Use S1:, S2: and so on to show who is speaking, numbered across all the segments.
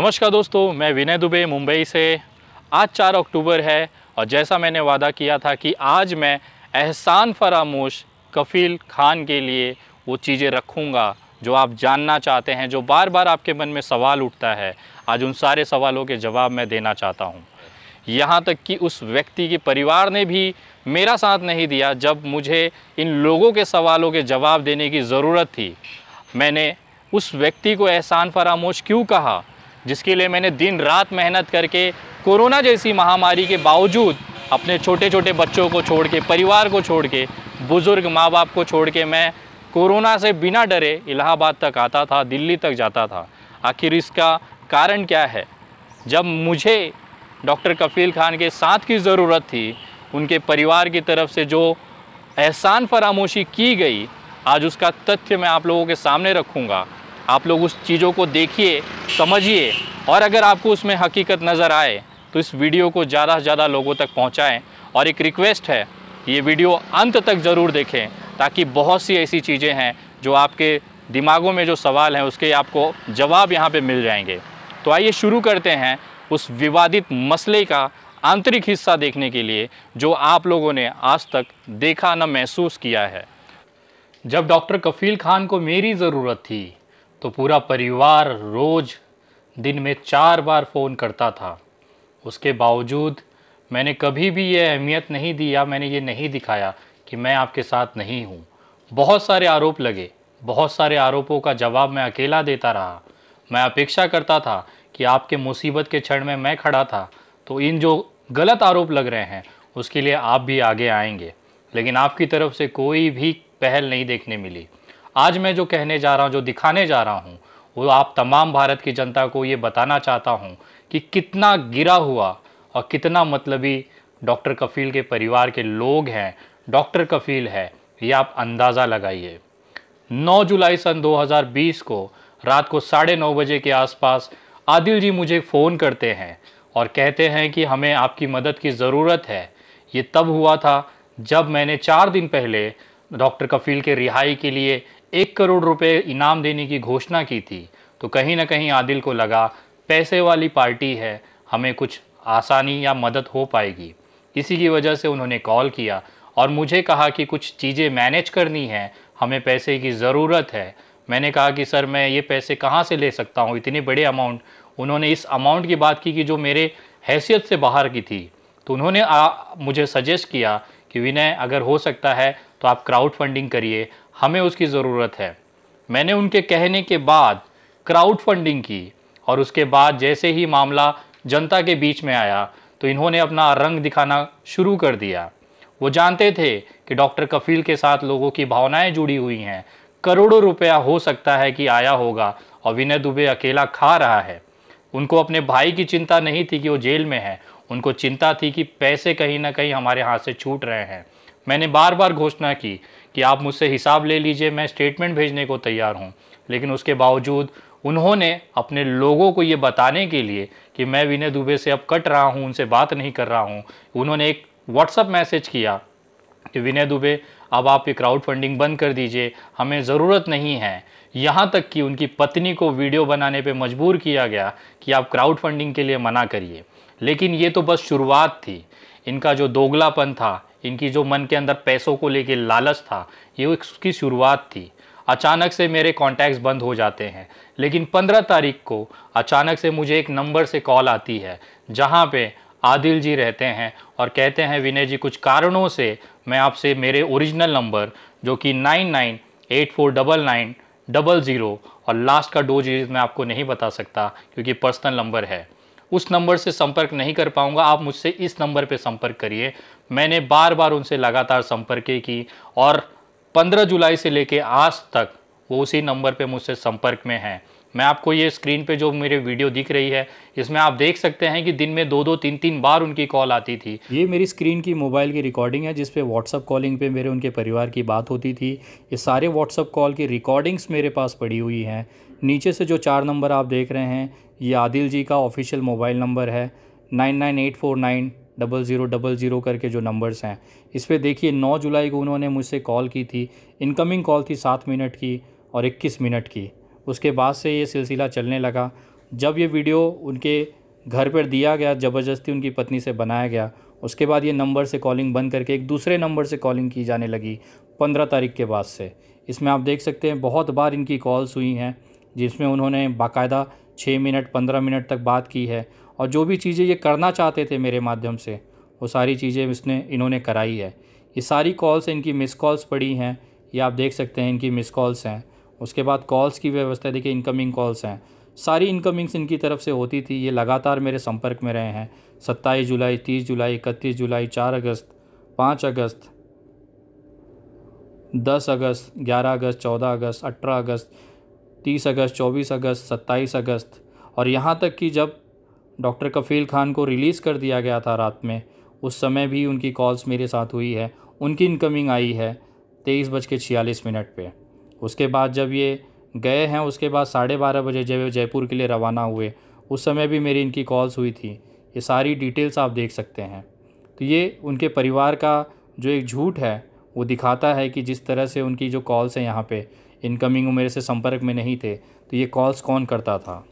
S1: नमस्कार दोस्तों मैं विनय दुबे मुंबई से आज चार अक्टूबर है और जैसा मैंने वादा किया था कि आज मैं एहसान फरामोश कफ़ील खान के लिए वो चीज़ें रखूँगा जो आप जानना चाहते हैं जो बार बार आपके मन में सवाल उठता है आज उन सारे सवालों के जवाब मैं देना चाहता हूँ यहाँ तक कि उस व्यक्ति के परिवार ने भी मेरा साथ नहीं दिया जब मुझे इन लोगों के सवालों के जवाब देने की ज़रूरत थी मैंने उस व्यक्ति को एहसान फरामोश क्यों कहा जिसके लिए मैंने दिन रात मेहनत करके कोरोना जैसी महामारी के बावजूद अपने छोटे छोटे बच्चों को छोड़ के परिवार को छोड़ के बुज़ुर्ग माँ बाप को छोड़ के मैं कोरोना से बिना डरे इलाहाबाद तक आता था दिल्ली तक जाता था आखिर इसका कारण क्या है जब मुझे डॉक्टर कफील खान के साथ की ज़रूरत थी उनके परिवार की तरफ से जो एहसान फरामोशी की गई आज उसका तथ्य मैं आप लोगों के सामने रखूँगा आप लोग उस चीज़ों को देखिए समझिए और अगर आपको उसमें हकीकत नज़र आए तो इस वीडियो को ज़्यादा से ज़्यादा लोगों तक पहुँचाएँ और एक रिक्वेस्ट है ये वीडियो अंत तक ज़रूर देखें ताकि बहुत सी ऐसी चीज़ें हैं जो आपके दिमागों में जो सवाल हैं उसके आपको जवाब यहाँ पे मिल जाएंगे तो आइए शुरू करते हैं उस विवादित मसले का आंतरिक हिस्सा देखने के लिए जो आप लोगों ने आज तक देखा न महसूस किया है जब डॉक्टर कफील खान को मेरी ज़रूरत थी तो पूरा परिवार रोज़ दिन में चार बार फ़ोन करता था उसके बावजूद मैंने कभी भी ये अहमियत नहीं दी या मैंने ये नहीं दिखाया कि मैं आपके साथ नहीं हूँ बहुत सारे आरोप लगे बहुत सारे आरोपों का जवाब मैं अकेला देता रहा मैं अपेक्षा करता था कि आपके मुसीबत के क्षण में मैं खड़ा था तो इन जो गलत आरोप लग रहे हैं उसके लिए आप भी आगे आएंगे लेकिन आपकी तरफ से कोई भी पहल नहीं देखने मिली आज मैं जो कहने जा रहा हूँ जो दिखाने जा रहा हूँ वो आप तमाम भारत की जनता को ये बताना चाहता हूँ कि कितना गिरा हुआ और कितना मतलबी डॉक्टर कफील के परिवार के लोग हैं डॉक्टर कफील है ये आप अंदाज़ा लगाइए 9 जुलाई सन 2020 को रात को साढ़े नौ बजे के आसपास आदिल जी मुझे फ़ोन करते हैं और कहते हैं कि हमें आपकी मदद की ज़रूरत है ये तब हुआ था जब मैंने चार दिन पहले डॉक्टर कफील के रिहाई के लिए एक करोड़ रुपए इनाम देने की घोषणा की थी तो कहीं ना कहीं आदिल को लगा पैसे वाली पार्टी है हमें कुछ आसानी या मदद हो पाएगी इसी की वजह से उन्होंने कॉल किया और मुझे कहा कि कुछ चीज़ें मैनेज करनी हैं हमें पैसे की ज़रूरत है मैंने कहा कि सर मैं ये पैसे कहाँ से ले सकता हूँ इतने बड़े अमाउंट उन्होंने इस अमाउंट की बात की कि जो मेरे हैसियत से बाहर की थी तो उन्होंने आ, मुझे सजेस्ट किया कि विनय अगर हो सकता है तो आप क्राउड फंडिंग करिए हमें उसकी ज़रूरत है मैंने उनके कहने के बाद क्राउड फंडिंग की और उसके बाद जैसे ही मामला जनता के बीच में आया तो इन्होंने अपना रंग दिखाना शुरू कर दिया वो जानते थे कि डॉक्टर कफील के साथ लोगों की भावनाएं जुड़ी हुई हैं करोड़ों रुपया हो सकता है कि आया होगा और विनय दुबे अकेला खा रहा है उनको अपने भाई की चिंता नहीं थी कि वो जेल में है उनको चिंता थी कि पैसे कहीं ना कहीं हमारे हाथ से छूट रहे हैं मैंने बार बार घोषणा की कि आप मुझसे हिसाब ले लीजिए मैं स्टेटमेंट भेजने को तैयार हूँ लेकिन उसके बावजूद उन्होंने अपने लोगों को ये बताने के लिए कि मैं विनय दुबे से अब कट रहा हूँ उनसे बात नहीं कर रहा हूँ उन्होंने एक व्हाट्सअप मैसेज किया कि विनय दुबे अब आप ये क्राउड फंडिंग बंद कर दीजिए हमें ज़रूरत नहीं है यहाँ तक कि उनकी पत्नी को वीडियो बनाने पे मजबूर किया गया कि आप क्राउड फंडिंग के लिए मना करिए लेकिन ये तो बस शुरुआत थी इनका जो दोगलापन था इनकी जो मन के अंदर पैसों को लेके लालच था ये उसकी शुरुआत थी अचानक से मेरे कॉन्टैक्ट्स बंद हो जाते हैं लेकिन पंद्रह तारीख को अचानक से मुझे एक नंबर से कॉल आती है जहाँ पे आदिल जी रहते हैं और कहते हैं विनय जी कुछ कारणों से मैं आपसे मेरे ओरिजिनल नंबर जो कि nine nine eight four double nine double zero और लास्ट का डोज मैं आपको नहीं बता सकता क्योंकि पर्सनल नंबर है उस नंबर से संपर्क नहीं कर पाऊंगा आप मुझसे इस नंबर पर संपर्क करिए मैंने बार बार उनसे लगातार संपर्क की और 15 जुलाई से लेकर आज तक वो उसी नंबर पे मुझसे संपर्क में है मैं आपको ये स्क्रीन पे जो मेरे वीडियो दिख रही है इसमें आप देख सकते हैं कि दिन में दो दो तीन तीन बार उनकी कॉल आती थी ये मेरी स्क्रीन की मोबाइल की रिकॉर्डिंग है जिसपे व्हाट्सअप कॉलिंग पे मेरे उनके परिवार की बात होती थी ये सारे व्हाट्सअप कॉल की रिकॉर्डिंग्स मेरे पास पड़ी हुई हैं नीचे से जो चार नंबर आप देख रहे हैं ये आदिल जी का ऑफिशियल मोबाइल नंबर है nine nine eight four nine double zero double zero करके जो नंबर्स हैं इस पर देखिए नौ जुलाई को उन्होंने मुझसे कॉल की थी इनकमिंग कॉल थी सात मिनट की और इक्कीस मिनट की उसके बाद से ये सिलसिला चलने लगा जब ये वीडियो उनके घर पर दिया गया ज़बरदस्ती उनकी पत्नी से बनाया गया उसके बाद ये नंबर से कॉलिंग बंद करके एक दूसरे नंबर से कॉलिंग की जाने लगी पंद्रह तारीख के बाद से इसमें आप देख सकते हैं बहुत बार इनकी कॉल्स हुई हैं जिसमें उन्होंने बाकायदा छः मिनट पंद्रह मिनट तक बात की है और जो भी चीज़ें ये करना चाहते थे मेरे माध्यम से वो सारी चीज़ें इसने इन्होंने कराई है ये सारी कॉल्स इनकी मिस कॉल्स पड़ी हैं ये आप देख सकते हैं इनकी मिस कॉल्स हैं उसके बाद कॉल्स की व्यवस्था देखिए इनकमिंग कॉल्स हैं सारी इनकमिंग्स इनकी तरफ से होती थी ये लगातार मेरे संपर्क में रहे हैं सत्ताईस जुलाई तीस जुलाई इकतीस जुलाई चार अगस्त पाँच अगस्त दस अगस्त ग्यारह अगस्त चौदह अगस्त अठारह अगस्त तीस अगस्त चौबीस अगस्त सत्ताईस अगस्त और यहाँ तक कि जब डॉक्टर कफ़ील खान को रिलीज़ कर दिया गया था रात में उस समय भी उनकी कॉल्स मेरे साथ हुई है उनकी इनकमिंग आई है तेईस बज के छियालीस मिनट पर उसके बाद जब ये गए हैं उसके बाद साढ़े बारह बजे जब जयपुर के लिए रवाना हुए उस समय भी मेरी इनकी कॉल्स हुई थी ये सारी डिटेल्स आप देख सकते हैं तो ये उनके परिवार का जो एक झूठ है वो दिखाता है कि जिस तरह से उनकी जो कॉल्स हैं यहाँ पे इनकमिंग वो मेरे से संपर्क में नहीं थे तो ये कॉल्स कौन करता था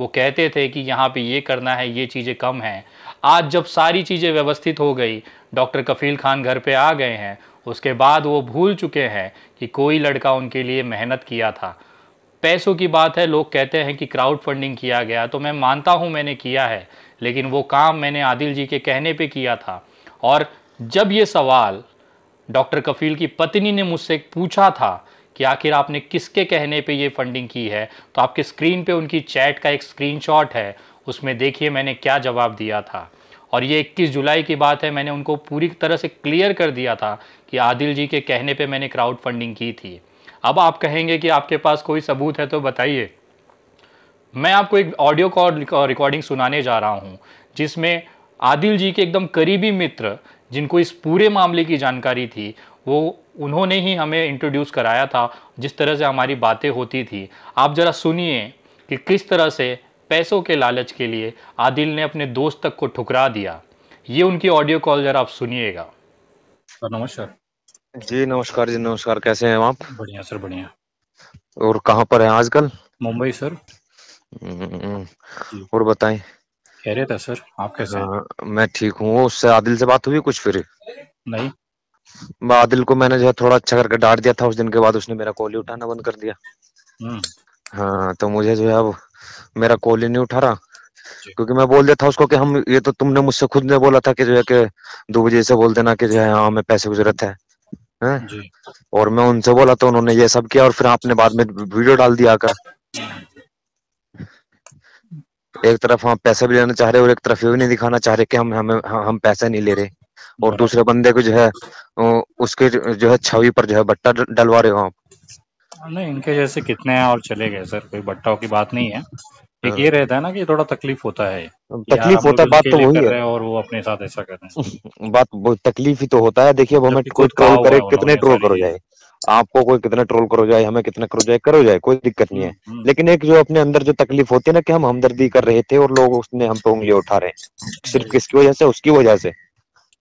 S1: वो कहते थे कि यहाँ पे ये करना है ये चीज़ें कम हैं आज जब सारी चीज़ें व्यवस्थित हो गई डॉक्टर कफील खान घर पे आ गए हैं उसके बाद वो भूल चुके हैं कि कोई लड़का उनके लिए मेहनत किया था पैसों की बात है लोग कहते हैं कि क्राउड फंडिंग किया गया तो मैं मानता हूँ मैंने किया है लेकिन वो काम मैंने आदिल जी के कहने पर किया था और जब ये सवाल डॉक्टर कफील की पत्नी ने मुझसे पूछा था कि आखिर आपने किसके कहने पे ये फंडिंग की है तो आपके स्क्रीन पे उनकी चैट का एक स्क्रीनशॉट है उसमें देखिए मैंने क्या जवाब दिया था और ये 21 जुलाई की बात है मैंने उनको पूरी तरह से क्लियर कर दिया था कि आदिल जी के कहने पे मैंने क्राउड फंडिंग की थी अब आप कहेंगे कि आपके पास कोई सबूत है तो बताइए मैं आपको एक ऑडियो कॉल रिकॉर्डिंग सुनाने जा रहा हूँ जिसमें आदिल जी के एकदम करीबी मित्र जिनको इस पूरे मामले की जानकारी थी वो उन्होंने ही हमें इंट्रोड्यूस कराया था जिस तरह से हमारी बातें होती थी आप ज़रा सुनिए कि किस तरह से पैसों के लालच के लिए आदिल ने अपने दोस्त तक को ठुकरा दिया ये उनकी ऑडियो कॉल जरा आप सुनिएगा
S2: सर नमस्कार जी नमस्कार जी नमस्कार कैसे हैं आप
S1: बढ़िया सर बढ़िया
S2: और कहाँ पर हैं आजकल मुंबई सर हम्म, और बताएं
S1: कह रहे था सर आप कैसे हैं हाँ,
S2: मैं ठीक हूँ उससे आदिल से बात हुई कुछ फिर नहीं बादल को मैंने जो है थोड़ा अच्छा करके डांट दिया था उस दिन के बाद उसने मेरा कॉल ही उठाना बंद कर दिया हम्म। हाँ तो मुझे जो है अब मेरा कॉल ही नहीं उठा रहा क्योंकि मैं बोल देता उसको कि हम ये तो तुमने मुझसे खुद ने बोला था कि जो है कि दो बजे से बोल देना कि जो है हाँ हमें पैसे की जरूरत है जी। और मैं उनसे बोला तो उन्होंने ये सब किया और फिर आपने बाद में वीडियो डाल दिया का एक तरफ हम पैसे भी लेना चाह रहे और एक तरफ ये भी नहीं दिखाना चाह रहे कि हम हमें हम पैसे नहीं ले रहे और दूसरे बंदे को जो है उसके जो है छवि पर जो है बट्टा डलवा रहे
S1: हो आप हाँ, नहीं इनके जैसे कितने हैं और चले गए सर कोई बट्टाओं की बात नहीं है हाँ। एक ये रहता है ना कि थोड़ा तकलीफ होता है तकलीफ होता है बात तो वही है और वो अपने साथ ऐसा कर रहे
S2: हैं बात तकलीफ ही तो होता है देखिए अब हमें कोई ट्रोल करे कितने ट्रोल करो जाए आपको कोई कितना ट्रोल करो जाए हमें कितना करो जाए करो जाए कोई दिक्कत नहीं है हम्म, हम्म। लेकिन एक जो अपने अंदर जो तकलीफ होती है ना कि हम हमदर्दी कर रहे थे और लोग उसने हम पे उंगली उठा रहे हम्म। सिर्फ किसकी वजह से उसकी वजह से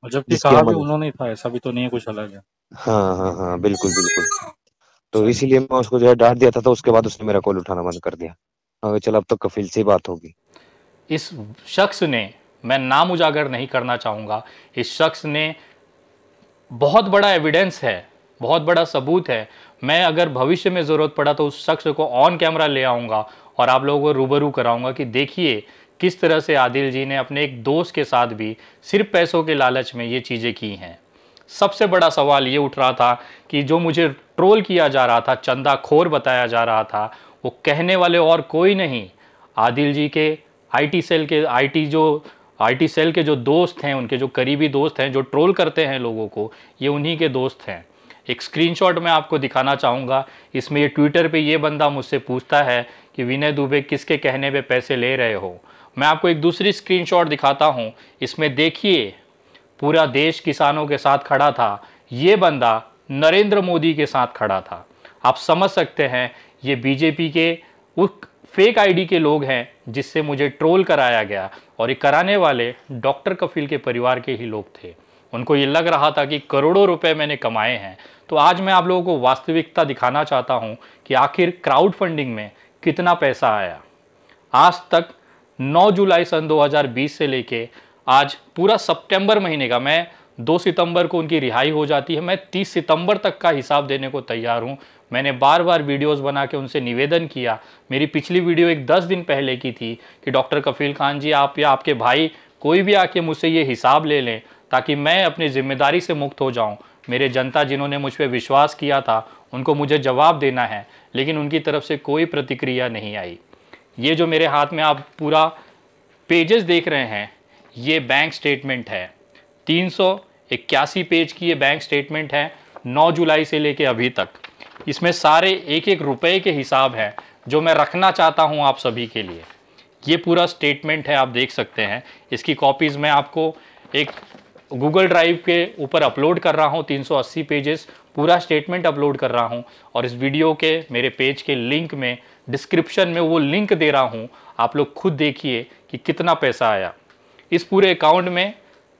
S1: जबकि कहा भी उन्होंने था ऐसा भी तो नहीं है कुछ अलग है
S2: हाँ हाँ हाँ बिल्कुल बिल्कुल तो इसीलिए मैं उसको जो है डांट दिया था तो उसके बाद उसने मेरा कॉल उठाना बंद कर दिया चल अब तो कफिल से बात होगी
S1: इस शख्स ने मैं नाम उजागर नहीं करना चाहूंगा इस शख्स ने बहुत बड़ा एविडेंस है बहुत बड़ा सबूत है मैं अगर भविष्य में ज़रूरत पड़ा तो उस शख्स को ऑन कैमरा ले आऊंगा और आप लोगों को रूबरू कराऊंगा कि देखिए किस तरह से आदिल जी ने अपने एक दोस्त के साथ भी सिर्फ पैसों के लालच में ये चीज़ें की हैं सबसे बड़ा सवाल ये उठ रहा था कि जो मुझे ट्रोल किया जा रहा था चंदा खोर बताया जा रहा था वो कहने वाले और कोई नहीं आदिल जी के आईटी सेल के आईटी जो आईटी सेल के जो दोस्त हैं उनके जो करीबी दोस्त हैं जो ट्रोल करते हैं लोगों को ये उन्हीं के दोस्त हैं एक स्क्रीनशॉट मैं आपको दिखाना चाहूँगा इसमें ये ट्विटर पे ये बंदा मुझसे पूछता है कि विनय दुबे किसके कहने पे पैसे ले रहे हो मैं आपको एक दूसरी स्क्रीनशॉट दिखाता हूँ इसमें देखिए पूरा देश किसानों के साथ खड़ा था ये बंदा नरेंद्र मोदी के साथ खड़ा था आप समझ सकते हैं ये बीजेपी के उस फेक आईडी के लोग हैं जिससे मुझे ट्रोल कराया गया और ये कराने वाले डॉक्टर कफील के परिवार के ही लोग थे उनको ये लग रहा था कि करोड़ों रुपए मैंने कमाए हैं तो आज मैं आप लोगों को वास्तविकता दिखाना चाहता हूँ कि आखिर क्राउड फंडिंग में कितना पैसा आया आज तक 9 जुलाई सन 2020 से लेके आज पूरा सितंबर महीने का मैं 2 सितंबर को उनकी रिहाई हो जाती है मैं 30 सितंबर तक का हिसाब देने को तैयार हूँ मैंने बार बार वीडियोस बना के उनसे निवेदन किया मेरी पिछली वीडियो एक 10 दिन पहले की थी कि डॉक्टर कफील खान जी आप या आपके भाई कोई भी आके मुझसे ये हिसाब ले लें ताकि मैं अपनी जिम्मेदारी से मुक्त हो जाऊँ मेरे जनता जिन्होंने मुझ पर विश्वास किया था उनको मुझे जवाब देना है लेकिन उनकी तरफ से कोई प्रतिक्रिया नहीं आई ये जो मेरे हाथ में आप पूरा पेजेस देख रहे हैं ये बैंक स्टेटमेंट है तीन इक्यासी पेज की ये बैंक स्टेटमेंट है 9 जुलाई से लेके अभी तक इसमें सारे एक एक रुपए के हिसाब हैं जो मैं रखना चाहता हूं आप सभी के लिए ये पूरा स्टेटमेंट है आप देख सकते हैं इसकी कॉपीज़ मैं आपको एक गूगल ड्राइव के ऊपर अपलोड कर रहा हूं 380 पेजेस पूरा स्टेटमेंट अपलोड कर रहा हूं और इस वीडियो के मेरे पेज के लिंक में डिस्क्रिप्शन में वो लिंक दे रहा हूँ आप लोग खुद देखिए कि कितना पैसा आया इस पूरे अकाउंट में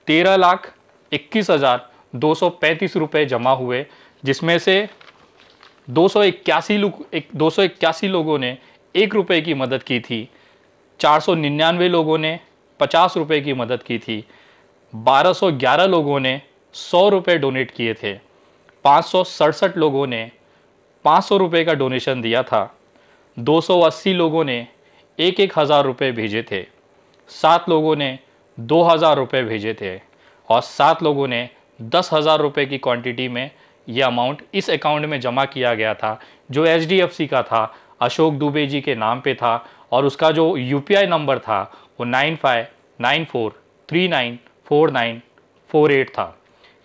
S1: तेरह लाख इक्कीस हज़ार दो सौ पैंतीस रुपये जमा हुए जिसमें से दो सौ इक्यासी लोग दो सौ इक्यासी लोगों ने एक रुपये की मदद की थी चार सौ निन्यानवे लोगों ने पचास रुपये की मदद की थी बारह सौ ग्यारह लोगों ने सौ रुपये डोनेट किए थे पाँच सौ सड़सठ लोगों ने पाँच सौ रुपये का डोनेशन दिया था 280 लोगों ने एक एक हज़ार रुपये भेजे थे सात लोगों ने दो हज़ार रुपये भेजे थे और सात लोगों ने दस हज़ार रुपये की क्वांटिटी में यह अमाउंट इस अकाउंट में जमा किया गया था जो एच का था अशोक दुबे जी के नाम पे था और उसका जो यू नंबर था वो nine five nine four three nine four nine four eight था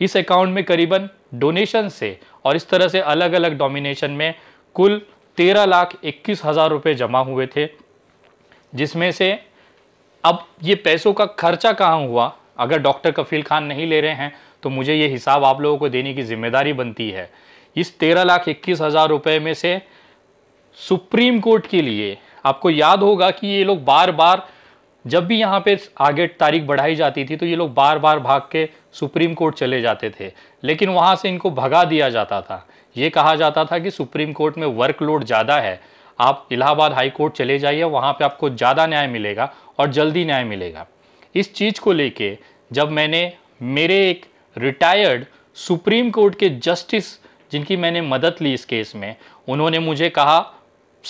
S1: इस अकाउंट में करीबन डोनेशन से और इस तरह से अलग अलग डोमिनेशन में कुल तेरह लाख इक्कीस हज़ार रुपये जमा हुए थे जिसमें से अब ये पैसों का खर्चा कहाँ हुआ अगर डॉक्टर कफील खान नहीं ले रहे हैं तो मुझे ये हिसाब आप लोगों को देने की जिम्मेदारी बनती है इस तेरह लाख इक्कीस हज़ार रुपये में से सुप्रीम कोर्ट के लिए आपको याद होगा कि ये लोग बार बार जब भी यहाँ पे आगे तारीख बढ़ाई जाती थी तो ये लोग बार बार भाग के सुप्रीम कोर्ट चले जाते थे लेकिन वहाँ से इनको भगा दिया जाता था ये कहा जाता था कि सुप्रीम कोर्ट में वर्कलोड ज़्यादा है आप इलाहाबाद हाई कोर्ट चले जाइए वहाँ पे आपको ज़्यादा न्याय मिलेगा और जल्दी न्याय मिलेगा इस चीज़ को लेके जब मैंने मेरे एक रिटायर्ड सुप्रीम कोर्ट के जस्टिस जिनकी मैंने मदद ली इस केस में उन्होंने मुझे कहा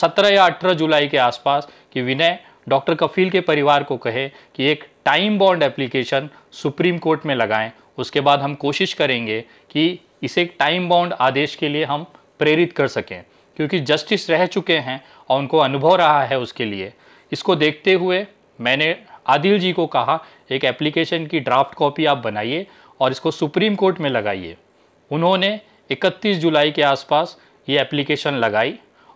S1: सत्रह या अठारह जुलाई के आसपास कि विनय डॉक्टर कफील के परिवार को कहे कि एक time bond application supreme court में लगाएं उसके बाद हम कोशिश करेंगे कि इसे एक टाइम बाउंड आदेश के लिए हम प्रेरित कर सकें क्योंकि जस्टिस रह चुके हैं और उनको अनुभव रहा है उसके लिए इसको देखते हुए मैंने आदिल जी को कहा एक एप्लीकेशन की ड्राफ्ट कॉपी आप बनाइए और इसको सुप्रीम कोर्ट में लगाइए उन्होंने 31 जुलाई के आसपास ये एप्लीकेशन लगाई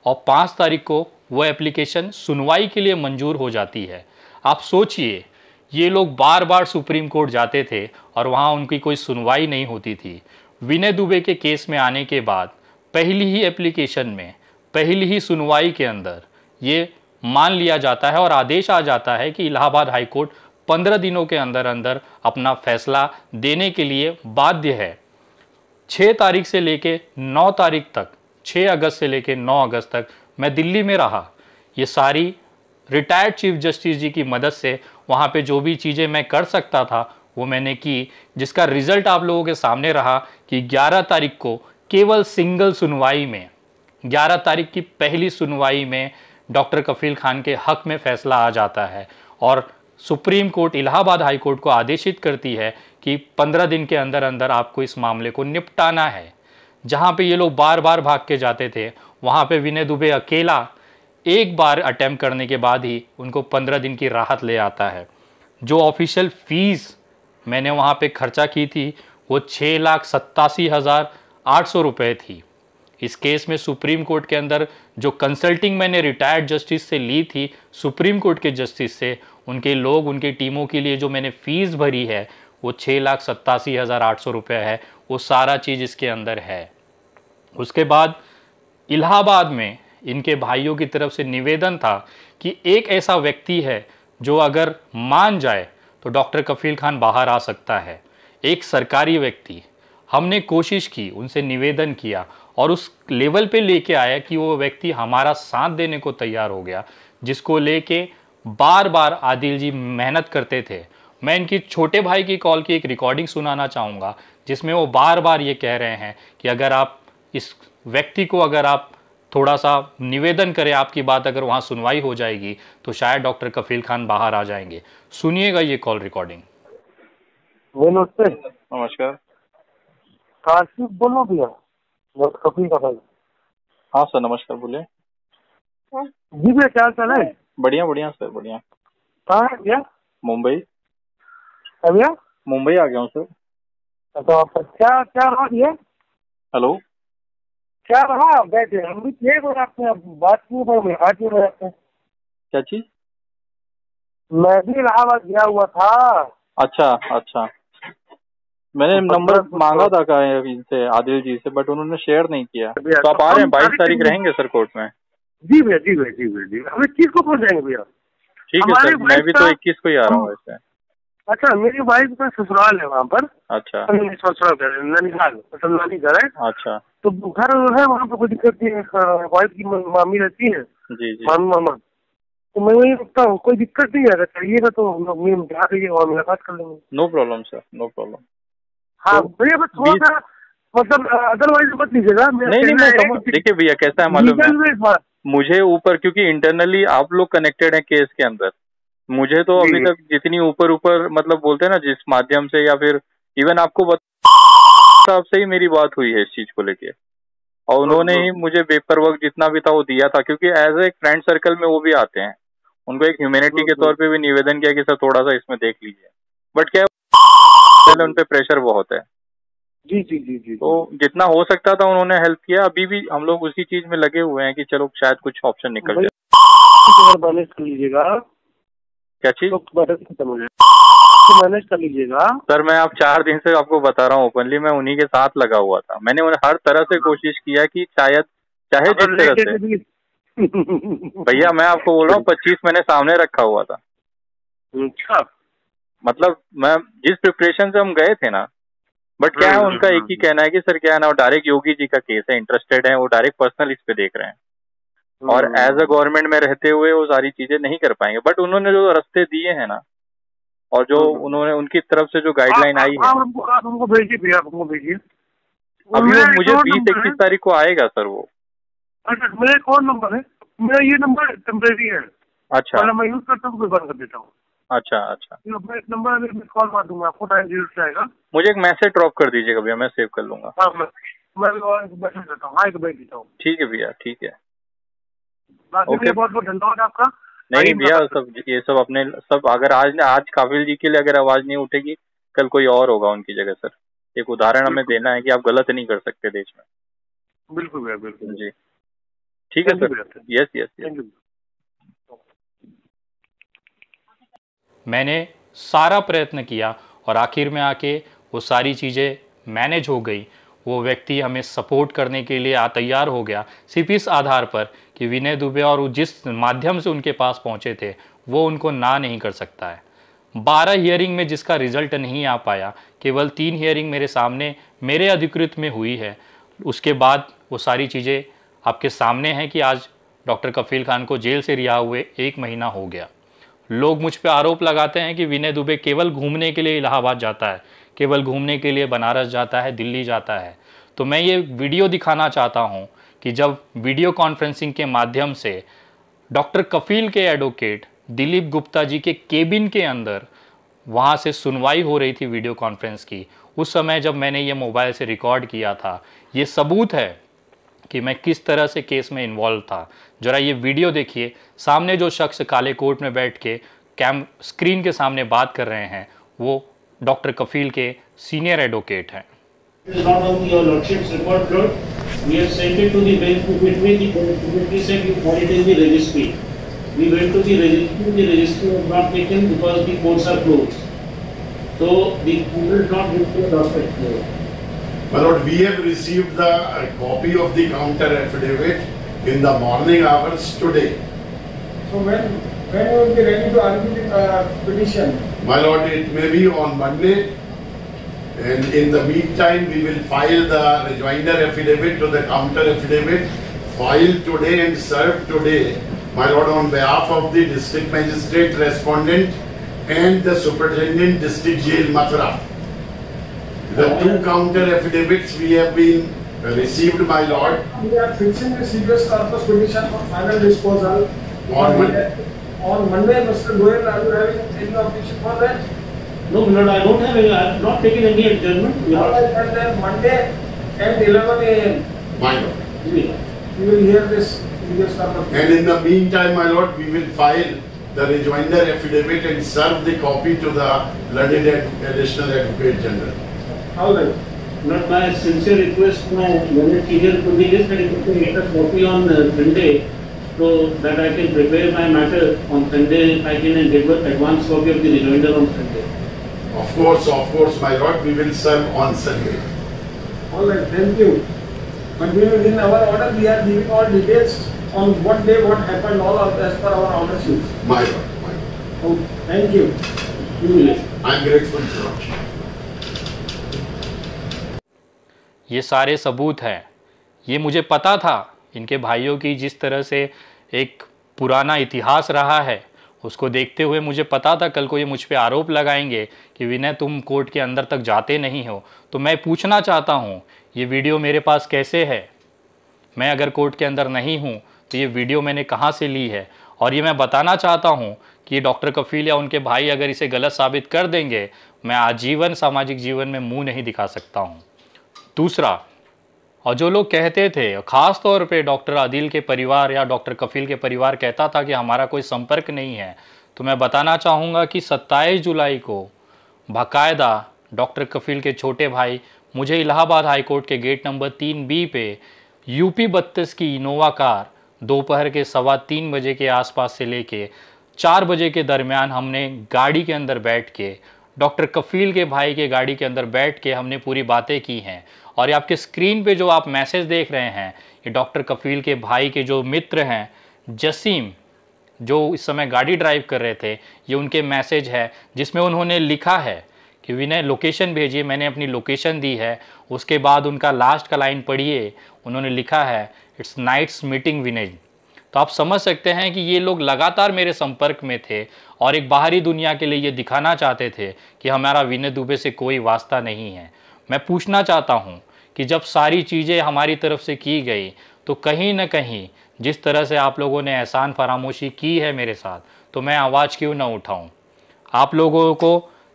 S1: और 5 तारीख को वह एप्लीकेशन सुनवाई के लिए मंजूर हो जाती है आप सोचिए ये लोग बार बार सुप्रीम कोर्ट जाते थे और वहाँ उनकी कोई सुनवाई नहीं होती थी विनय दुबे के केस में आने के बाद पहली ही एप्लीकेशन में पहली ही सुनवाई के अंदर ये मान लिया जाता है और आदेश आ जाता है कि इलाहाबाद हाईकोर्ट पंद्रह दिनों के अंदर अंदर अपना फैसला देने के लिए बाध्य है छः तारीख से लेके नौ तारीख तक छः अगस्त से लेके नौ अगस्त तक मैं दिल्ली में रहा ये सारी रिटायर्ड चीफ जस्टिस जी की मदद से वहाँ पे जो भी चीज़ें मैं कर सकता था वो मैंने की जिसका रिजल्ट आप लोगों के सामने रहा कि 11 तारीख को केवल सिंगल सुनवाई में 11 तारीख की पहली सुनवाई में डॉक्टर कफील खान के हक में फैसला आ जाता है और supreme court Allahabad high court को आदेशित करती है कि 15 दिन के अंदर अंदर आपको इस मामले को निपटाना है जहाँ पे ये लोग बार बार भाग के जाते थे वहाँ पे विनय दुबे अकेला एक बार अटैम्प्ट करने के बाद ही उनको 15 दिन की राहत ले आता है जो ऑफिशियल फीस मैंने वहाँ पे खर्चा की थी वो छः लाख सत्तासी हज़ार आठ सौ रुपये थी इस केस में सुप्रीम कोर्ट के अंदर जो कंसल्टिंग मैंने रिटायर्ड जस्टिस से ली थी सुप्रीम कोर्ट के जस्टिस से उनके लोग उनकी टीमों के लिए जो मैंने फ़ीस भरी है वो छः लाख सत्तासी हज़ार आठ सौ रुपये है वो सारा चीज़ इसके अंदर है उसके बाद इलाहाबाद में इनके भाइयों की तरफ से निवेदन था कि एक ऐसा व्यक्ति है जो अगर मान जाए तो डॉक्टर कफील खान बाहर आ सकता है एक सरकारी व्यक्ति हमने कोशिश की उनसे निवेदन किया और उस लेवल पे लेके आया कि वो व्यक्ति हमारा साथ देने को तैयार हो गया जिसको लेके बार बार आदिल जी मेहनत करते थे मैं इनकी छोटे भाई की कॉल की एक रिकॉर्डिंग सुनाना चाहूँगा जिसमें वो बार बार ये कह रहे हैं कि अगर आप इस व्यक्ति को अगर आप थोड़ा सा निवेदन करें आपकी बात अगर वहाँ सुनवाई हो जाएगी तो शायद डॉक्टर कफील खान बाहर आ जाएंगे सुनिएगा ये कॉल रिकॉर्डिंग
S3: नमस्ते नमस्कार बोलो भैया डॉक्टर कफील का भाई हाँ सर नमस्कार बोले जी भैया क्या हाल है बढ़िया बढ़िया सर बढ़िया कहाँ है भैया मुंबई भैया मुंबई आ गया हूँ सर तो क्या क्या रहा भैया हेलो क्या हाँ
S4: बैठे
S2: हम भी थे बोला आपने बात क्यों पर आज क्यों रहते जाते क्या चीज मैं भी इलाहाबाद गया हुआ था
S3: अच्छा अच्छा मैंने तो नंबर मांगा तो- था का इनसे आदिल जी से बट उन्होंने शेयर नहीं किया अच्छा। तो आप आ रहे हैं बाईस तारीख रहेंगे सर कोर्ट में जी भैया जी भैया जी भैया जी भैया हम इक्कीस को पहुंच जाएंगे भैया ठीक है सर मैं भी तो इक्कीस को ही आ रहा हूँ वैसे अच्छा मेरी वाइफ का ससुराल है वहाँ पर अच्छा तो ससुराल घर है ननिहाल घर है अच्छा
S2: तो घर है वहाँ पर कोई दिक्कत नहीं है वाइफ की मामी रहती है
S3: जी जी मामी मामा
S2: तो मैं वही रुकता हूँ कोई दिक्कत नहीं है अगर चाहिएगा तो हम लोग रही है और मुलाकात कर लेंगे
S3: no problem sir no problem
S2: हाँ तो भैया बस थोड़ा सा मतलब अदरवाइज मत लीजिएगा नहीं नहीं
S3: देखिए भैया कैसा है मालूम मुझे ऊपर क्योंकि इंटरनली आप लोग कनेक्टेड हैं केस के अंदर मुझे तो अभी तक जितनी ऊपर ऊपर मतलब बोलते हैं ना जिस माध्यम से या फिर इवन आपको बता से ही मेरी बात हुई है इस चीज को लेके और उन्होंने ही मुझे पेपर वर्क जितना भी था वो दिया था क्योंकि एज ए फ्रेंड सर्कल में वो भी आते हैं उनको एक ह्यूमेनिटी के तौर पे भी निवेदन किया कि सर थोड़ा सा इसमें देख लीजिए बट क्या पहले उनपे प्रेशर बहुत है जी जी जी जी तो जितना हो सकता था उन्होंने हेल्प किया अभी भी हम लोग उसी चीज में लगे हुए हैं कि चलो शायद कुछ ऑप्शन निकल जाए बैलेंस कर लीजिएगा क्या चीज तो, तो, तो मैनेज कर लीजिएगा सर मैं आप चार दिन से आपको बता रहा हूँ ओपनली मैं उन्हीं के साथ लगा हुआ था मैंने उन्हें हर तरह से हाँ। कोशिश किया कि शायद चाहे जिस तरह
S2: से भैया
S3: मैं आपको बोल रहा हूँ पच्चीस मैंने सामने रखा हुआ था अच्छा मतलब मैं जिस प्रिपरेशन से हम गए थे ना बट क्या है हम्म, उनका एक हम्म, ही कहना है कि सर क्या है ना डायरेक्ट योगी जी का केस है इंटरेस्टेड है वो डायरेक्ट पर्सनल इस पे देख रहे हैं और एज अ गवर्नमेंट में रहते हुए वो सारी चीजें नहीं कर पाएंगे बट उन्होंने जो रस्ते दिए हैं ना और जो हम्म। उन्होंने उनकी तरफ से जो गाइडलाइन आई है भेजिए भैया भेजिए
S2: अभी वो मुझे बीस इक्कीस
S3: तारीख को आएगा सर वो
S2: अच्छा मेरा कौन नंबर है मेरा ये नंबर टेम्परेरी है
S3: अच्छा मैं यूज करता हूँ बंद कर देता हूँ अच्छा अच्छा
S2: नंबर कॉल मार दूंगा आपको टाइम जरूर आएगा
S3: मुझे एक मैसेज ड्रॉप कर दीजिएगा भैया मैं सेव कर लूंगा
S2: हाँ मैं मैं बैठ देता हाँ देता हूँ
S3: ठीक है भैया ठीक है
S2: okay. बहुत बहुत धन्यवाद आपका
S3: नहीं भैया सब ये सब अपने सब अगर आज आज काबिल जी के लिए अगर आवाज नहीं उठेगी कल कोई और होगा उनकी जगह सर एक उदाहरण हमें देना है कि आप गलत नहीं कर सकते देश में बिल्कुल भैया बिल्कुल जी ठीक है सर यस यस यस
S1: मैंने सारा प्रयत्न किया और आखिर में आके वो सारी चीज़ें मैनेज हो गई वो व्यक्ति हमें सपोर्ट करने के लिए तैयार हो गया सिर्फ इस आधार पर कि विनय दुबे और जिस माध्यम से उनके पास पहुंचे थे वो उनको ना नहीं कर सकता है बारह हियरिंग में जिसका रिजल्ट नहीं आ पाया केवल तीन हियरिंग मेरे सामने मेरे अधिकृत में हुई है उसके बाद वो सारी चीज़ें आपके सामने हैं कि आज डॉक्टर कफील खान को जेल से रिहा हुए एक महीना हो गया लोग मुझ पर आरोप लगाते हैं कि विनय दुबे केवल घूमने के लिए इलाहाबाद जाता है केवल घूमने के लिए बनारस जाता है दिल्ली जाता है तो मैं ये वीडियो दिखाना चाहता हूँ कि जब वीडियो कॉन्फ्रेंसिंग के माध्यम से डॉक्टर कफील के एडवोकेट दिलीप गुप्ता जी के केबिन के अंदर वहाँ से सुनवाई हो रही थी वीडियो कॉन्फ्रेंस की उस समय जब मैंने ये मोबाइल से रिकॉर्ड किया था ये सबूत है कि मैं किस तरह से केस में इन्वॉल्व था जरा ये वीडियो देखिए सामने जो शख्स काले कोर्ट में बैठ के कैम स्क्रीन के सामने बात कर रहे हैं वो डॉक्टर कफील के सीनियर एडवोकेट हैं
S3: We have sent it to the bank between the secretary said you find it in the registry. We went to the registry, the registry was not taken because the courts are closed. So the court not give the document here. My lord, we have received the uh, copy of the counter affidavit in the morning hours today. So when when will be ready to argue the uh, petition? My lord, it may be on Monday and in the meantime, we will file the rejoinder affidavit to the counter affidavit, filed today and served today, my lord, on behalf of the district magistrate respondent and the superintendent district jail Mathura. The two counter affidavits we have been received, my lord. We are fixing the serious corpus petition for final disposal. On, on Monday, Mr.
S4: Goyal, are you having any objection for that? No, my lord, I don't have. Any, I have not taken any adjournment.
S3: Your I But then Monday at 11 a.m. My lord. You will hear this. And in the meantime, my lord, we will file the rejoinder affidavit and serve the copy to the learned additional advocate general. How then? Not my sincere request, my learned senior colleague is that if you can get a copy on uh, Sunday, so that I can prepare my matter on Sunday, I can give advance copy of the rejoinder on Sunday. Of course, of course, my lord, we will serve on Sunday.
S4: All right, thank you. But we will, in our order, we are giving all details on what
S3: day, what happened, all of, as per our order sheets. My lord, my lord. Oh, thank you. You will. I'm grateful to you.
S1: ये सारे सबूत हैं ये मुझे पता था इनके भाइयों की जिस तरह से एक पुराना इतिहास रहा है उसको देखते हुए मुझे पता था कल को ये मुझ पर आरोप लगाएंगे कि विनय तुम कोर्ट के अंदर तक जाते नहीं हो तो मैं पूछना चाहता हूँ ये वीडियो मेरे पास कैसे है मैं अगर कोर्ट के अंदर नहीं हूँ तो ये वीडियो मैंने कहाँ से ली है और ये मैं बताना चाहता हूँ कि डॉक्टर कफील या उनके भाई अगर इसे गलत साबित कर देंगे मैं आजीवन सामाजिक जीवन में मुंह नहीं दिखा सकता हूँ दूसरा और जो लोग कहते थे ख़ास तौर पे डॉक्टर आदिल के परिवार या डॉक्टर कफील के परिवार कहता था कि हमारा कोई संपर्क नहीं है तो मैं बताना चाहूँगा कि 27 जुलाई को बाकायदा डॉक्टर कफील के छोटे भाई मुझे इलाहाबाद हाईकोर्ट के गेट नंबर तीन बी पे यूपी बत्तीस की इनोवा कार दोपहर के सवा तीन बजे के आसपास से लेके चार बजे के दरमियान हमने गाड़ी के अंदर बैठ के डॉक्टर कफील के भाई के गाड़ी के अंदर बैठ के हमने पूरी बातें की हैं और ये आपके स्क्रीन पे जो आप मैसेज देख रहे हैं ये डॉक्टर कफील के भाई के जो मित्र हैं जसीम जो इस समय गाड़ी ड्राइव कर रहे थे ये उनके मैसेज है जिसमें उन्होंने लिखा है कि विनय लोकेशन भेजिए मैंने अपनी लोकेशन दी है उसके बाद उनका लास्ट का लाइन पढ़िए उन्होंने लिखा है इट्स नाइट्स मीटिंग विनय तो आप समझ सकते हैं कि ये लोग लगातार मेरे संपर्क में थे और एक बाहरी दुनिया के लिए ये दिखाना चाहते थे कि हमारा विनय दुबे से कोई वास्ता नहीं है मैं पूछना चाहता हूँ कि जब सारी चीज़ें हमारी तरफ से की गई तो कहीं ना कहीं जिस तरह से आप लोगों ने एहसान फरामोशी की है मेरे साथ तो मैं आवाज़ क्यों ना उठाऊँ आप लोगों को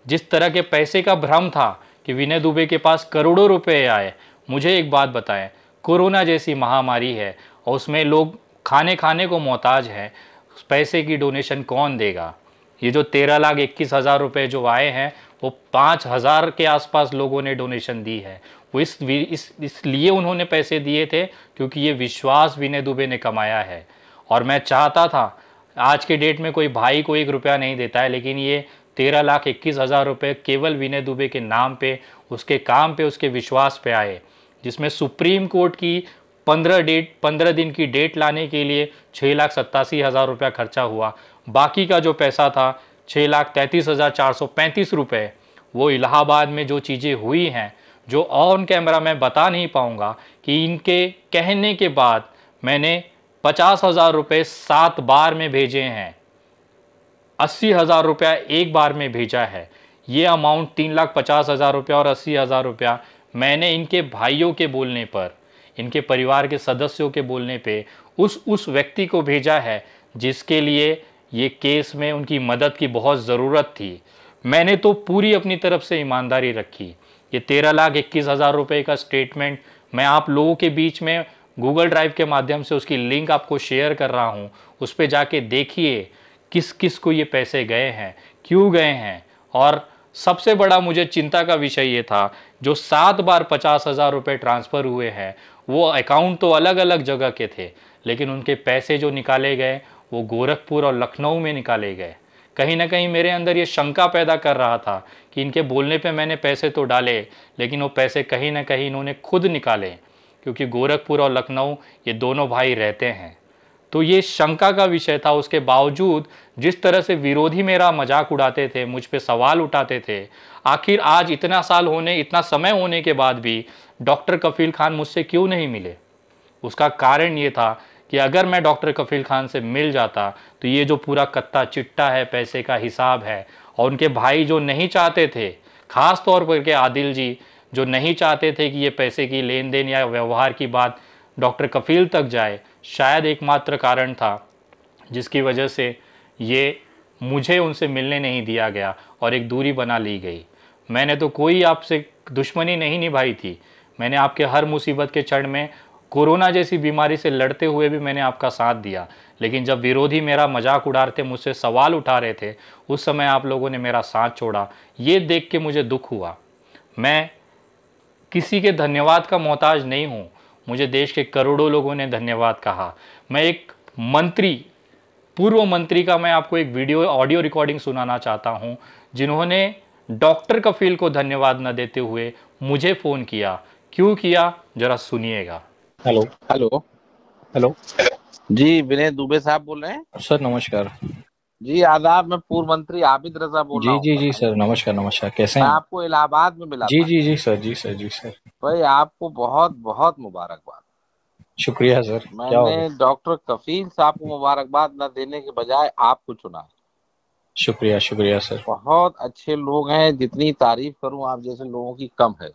S1: जिस तरह के पैसे का भ्रम था कि विनय दुबे के पास करोड़ों रुपए आए मुझे एक बात बताएं कोरोना जैसी महामारी है और उसमें लोग खाने खाने को मोहताज हैं पैसे की डोनेशन कौन देगा ये जो तेरह लाख इक्कीस हज़ार रुपये जो आए हैं वो पाँच हज़ार के आसपास लोगों ने डोनेशन दी है वो इस इस इसलिए उन्होंने पैसे दिए थे क्योंकि ये विश्वास विनय दुबे ने कमाया है और मैं चाहता था आज के डेट में कोई भाई को एक रुपया नहीं देता है लेकिन ये तेरह लाख इक्कीस हज़ार रुपये केवल विनय दुबे के नाम पे उसके काम पे उसके विश्वास पे आए जिसमें सुप्रीम कोर्ट की पंद्रह डेट पंद्रह दिन की डेट लाने के लिए छः लाख सत्तासी हज़ार रुपया खर्चा हुआ बाकी का जो पैसा था छः लाख तैंतीस हज़ार चार सौ पैंतीस रुपये वो इलाहाबाद में जो चीज़ें हुई हैं जो ऑन कैमरा मैं बता नहीं पाऊँगा कि इनके कहने के बाद मैंने पचास हज़ार रुपये सात बार में भेजे हैं अस्सी हज़ार रुपया एक बार में भेजा है ये अमाउंट तीन लाख पचास हज़ार रुपया और अस्सी हज़ार रुपया मैंने इनके भाइयों के बोलने पर इनके परिवार के सदस्यों के बोलने पे उस उस व्यक्ति को भेजा है जिसके लिए ये केस में उनकी मदद की बहुत ज़रूरत थी मैंने तो पूरी अपनी तरफ से ईमानदारी रखी ये तेरह लाख इक्कीस हज़ार रुपये का स्टेटमेंट मैं आप लोगों के बीच में गूगल ड्राइव के माध्यम से उसकी लिंक आपको शेयर कर रहा हूँ उस पर जाके देखिए किस किस को ये पैसे गए हैं क्यों गए हैं और सबसे बड़ा मुझे चिंता का विषय ये था जो सात बार पचास हज़ार रुपये ट्रांसफ़र हुए हैं वो अकाउंट तो अलग अलग जगह के थे लेकिन उनके पैसे जो निकाले गए वो गोरखपुर और लखनऊ में निकाले गए कहीं ना कहीं मेरे अंदर ये शंका पैदा कर रहा था कि इनके बोलने पे मैंने पैसे तो डाले लेकिन वो पैसे कहीं ना कहीं इन्होंने खुद निकाले क्योंकि गोरखपुर और लखनऊ ये दोनों भाई रहते हैं तो ये शंका का विषय था उसके बावजूद जिस तरह से विरोधी मेरा मजाक उड़ाते थे मुझ पर सवाल उठाते थे आखिर आज इतना साल होने इतना समय होने के बाद भी डॉक्टर कफील खान मुझसे क्यों नहीं मिले उसका कारण ये था कि अगर मैं डॉक्टर कफील खान से मिल जाता तो ये जो पूरा कत्ता चिट्टा है पैसे का हिसाब है और उनके भाई जो नहीं चाहते थे ख़ास तौर पर के आदिल जी जो नहीं चाहते थे कि ये पैसे की लेन देन या व्यवहार की बात डॉक्टर कफील तक जाए शायद एकमात्र कारण था जिसकी वजह से ये मुझे उनसे मिलने नहीं दिया गया और एक दूरी बना ली गई मैंने तो कोई आपसे दुश्मनी नहीं निभाई थी मैंने आपके हर मुसीबत के क्षण में कोरोना जैसी बीमारी से लड़ते हुए भी मैंने आपका साथ दिया लेकिन जब विरोधी मेरा मजाक उड़ा रहे थे मुझसे सवाल उठा रहे थे उस समय आप लोगों ने मेरा साथ छोड़ा ये देख के मुझे दुख हुआ मैं किसी के धन्यवाद का मोहताज नहीं हूँ मुझे देश के करोड़ों लोगों ने धन्यवाद कहा मैं एक मंत्री पूर्व मंत्री का मैं आपको एक वीडियो ऑडियो रिकॉर्डिंग सुनाना चाहता हूँ जिन्होंने डॉक्टर कफील को धन्यवाद न देते हुए मुझे फ़ोन किया क्यों किया ज़रा सुनिएगा हेलो हेलो हेलो जी विनय दुबे साहब बोल रहे हैं सर नमस्कार
S4: जी आदाब मैं पूर्व मंत्री आबिद रजा बोल रहा हूँ जी
S3: जी सर नमस्कार नमस्कार कैसे हैं मैं आपको
S4: इलाहाबाद में मिला जी
S3: जी जी सर जी सर जी सर
S4: भाई आपको बहुत बहुत मुबारकबाद
S3: शुक्रिया सर मैंने
S4: डॉक्टर कफील साहब को मुबारकबाद न देने के बजाय आपको चुना
S3: शुक्रिया शुक्रिया सर
S4: बहुत अच्छे लोग हैं जितनी तारीफ करूं आप जैसे लोगों की कम है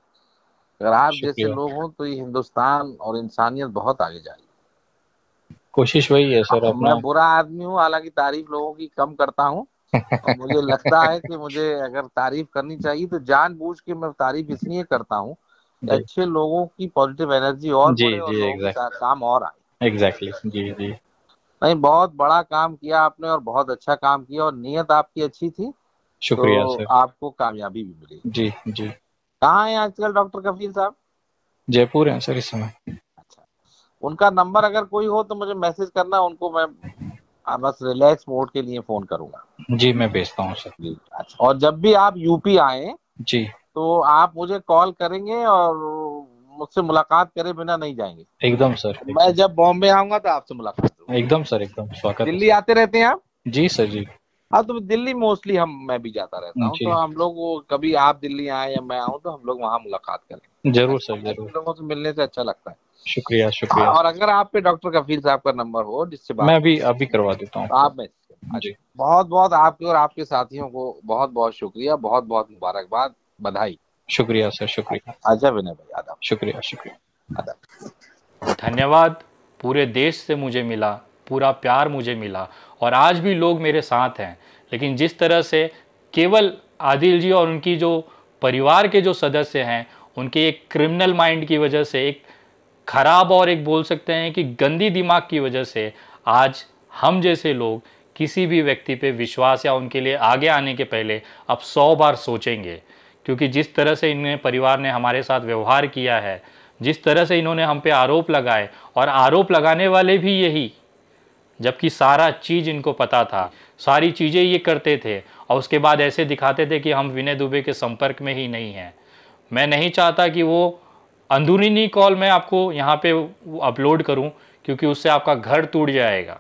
S4: अगर आप जैसे लोग हों तो ये हिंदुस्तान और इंसानियत बहुत आगे जाएगी
S3: कोशिश वही है सर अपना मैं बुरा
S4: आदमी हूँ हालांकि तारीफ लोगों की कम करता हूँ मुझे लगता है कि मुझे अगर तारीफ करनी चाहिए तो जान बूझ के मैं तारीफ इसलिए करता हूँ अच्छे लोगों की पॉजिटिव एनर्जी और जी, और exactly. का, काम और आए एग्जैक्टली exactly. जी जी नहीं बहुत बड़ा काम किया आपने और बहुत अच्छा काम किया और नीयत आपकी अच्छी थी शुक्रिया तो सर आपको कामयाबी भी मिली जी जी कहाँ है आजकल डॉक्टर कफील साहब
S3: जयपुर है सर इस समय अच्छा
S4: उनका नंबर अगर कोई हो तो मुझे मैसेज करना उनको मैं बस रिलैक्स मोड के लिए फोन करूंगा
S3: जी मैं भेजता हूँ सर जी
S4: अच्छा और जब भी आप यूपी
S3: आए जी
S4: तो आप मुझे कॉल करेंगे और मुझसे मुलाकात करे बिना नहीं जाएंगे एकदम सर एकदम। मैं जब बॉम्बे आऊंगा तो आपसे मुलाकात एकदम सर एकदम स्वागत दिल्ली आते रहते हैं आप जी सर जी हाँ तो दिल्ली मोस्टली हम मैं भी जाता रहता हूँ तो हम लोग वो कभी आप दिल्ली आए या मैं आऊँ तो हम लोग वहाँ मुलाकात करें
S3: जरूर अच्छा सर जरूर
S4: लोगों से मिलने से अच्छा लगता है
S3: शुक्रिया शुक्रिया और
S4: अगर आप पे डॉक्टर कफील साहब का नंबर हो जिससे मैं
S3: अभी अभी करवा देता हूँ तो आप
S4: में अच्छा, जी बहुत बहुत आपके और आपके साथियों को बहुत बहुत शुक्रिया बहुत बहुत मुबारकबाद बधाई
S3: शुक्रिया सर शुक्रिया अच्छा विनय भाई आदाब शुक्रिया शुक्रिया
S1: धन्यवाद पूरे देश से मुझे मिला पूरा प्यार मुझे मिला और आज भी लोग मेरे साथ हैं लेकिन जिस तरह से केवल आदिल जी और उनकी जो परिवार के जो सदस्य हैं उनके एक क्रिमिनल माइंड की वजह से एक खराब और एक बोल सकते हैं कि गंदी दिमाग की वजह से आज हम जैसे लोग किसी भी व्यक्ति पे विश्वास या उनके लिए आगे आने के पहले अब सौ बार सोचेंगे क्योंकि जिस तरह से इन्हें परिवार ने हमारे साथ व्यवहार किया है जिस तरह से इन्होंने हम पे आरोप लगाए और आरोप लगाने वाले भी यही जबकि सारा चीज़ इनको पता था सारी चीज़ें ये करते थे और उसके बाद ऐसे दिखाते थे कि हम विनय दुबे के संपर्क में ही नहीं हैं मैं नहीं चाहता कि वो अंदरूनी कॉल मैं आपको यहाँ पे अपलोड करूँ क्योंकि उससे आपका घर टूट जाएगा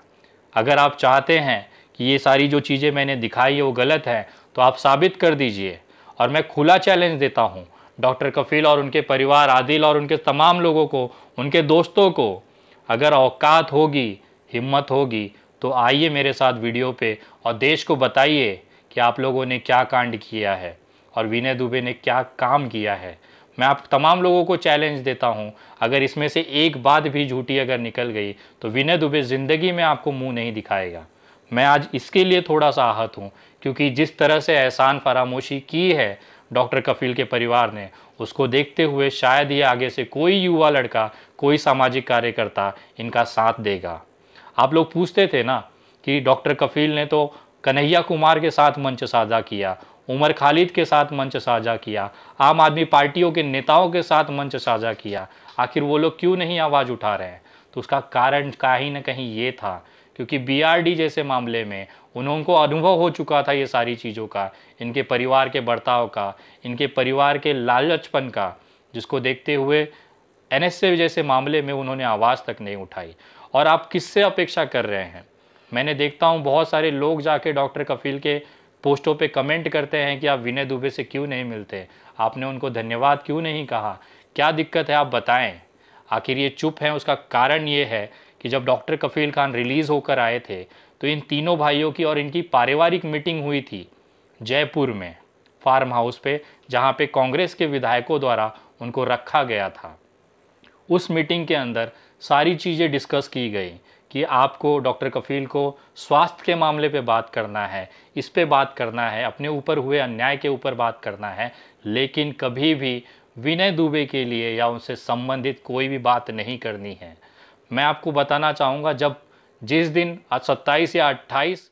S1: अगर आप चाहते हैं कि ये सारी जो चीज़ें मैंने दिखाई है वो गलत हैं तो आप साबित कर दीजिए और मैं खुला चैलेंज देता हूँ डॉक्टर कफील और उनके परिवार आदिल और उनके तमाम लोगों को उनके दोस्तों को अगर औकात होगी हिम्मत होगी तो आइए मेरे साथ वीडियो पे और देश को बताइए कि आप लोगों ने क्या कांड किया है और विनय दुबे ने क्या काम किया है मैं आप तमाम लोगों को चैलेंज देता हूं अगर इसमें से एक बात भी झूठी अगर निकल गई तो विनय दुबे ज़िंदगी में आपको मुंह नहीं दिखाएगा मैं आज इसके लिए थोड़ा सा आहत हूँ क्योंकि जिस तरह से एहसान फरामोशी की है डॉक्टर कफील के परिवार ने उसको देखते हुए शायद ही आगे से कोई युवा लड़का कोई सामाजिक कार्यकर्ता इनका साथ देगा आप लोग पूछते थे ना कि डॉक्टर कफील ने तो कन्हैया कुमार के साथ मंच साझा किया उमर खालिद के साथ मंच साझा किया आम आदमी पार्टियों के नेताओं के साथ मंच साझा किया आखिर वो लोग क्यों नहीं आवाज़ उठा रहे हैं तो उसका कारण कहीं ना कहीं ये था क्योंकि बीआरडी जैसे मामले में उनको अनुभव हो चुका था ये सारी चीज़ों का इनके परिवार के बर्ताव का इनके परिवार के लालचपन का जिसको देखते हुए एन जैसे मामले में उन्होंने आवाज़ तक नहीं उठाई और आप किससे अपेक्षा कर रहे हैं मैंने देखता हूँ बहुत सारे लोग जाके डॉक्टर कफील के पोस्टों पे कमेंट करते हैं कि आप विनय दुबे से क्यों नहीं मिलते आपने उनको धन्यवाद क्यों नहीं कहा क्या दिक्कत है आप बताएं आखिर ये चुप है उसका कारण ये है कि जब डॉक्टर कफील खान रिलीज़ होकर आए थे तो इन तीनों भाइयों की और इनकी पारिवारिक मीटिंग हुई थी जयपुर में फार्म हाउस पे जहाँ पे कांग्रेस के विधायकों द्वारा उनको रखा गया था उस मीटिंग के अंदर सारी चीज़ें डिस्कस की गई कि आपको डॉक्टर कफील को स्वास्थ्य के मामले पे बात करना है इस पे बात करना है अपने ऊपर हुए अन्याय के ऊपर बात करना है लेकिन कभी भी विनय दुबे के लिए या उनसे संबंधित कोई भी बात नहीं करनी है मैं आपको बताना चाहूँगा जब जिस दिन आज सत्ताईस या अट्ठाईस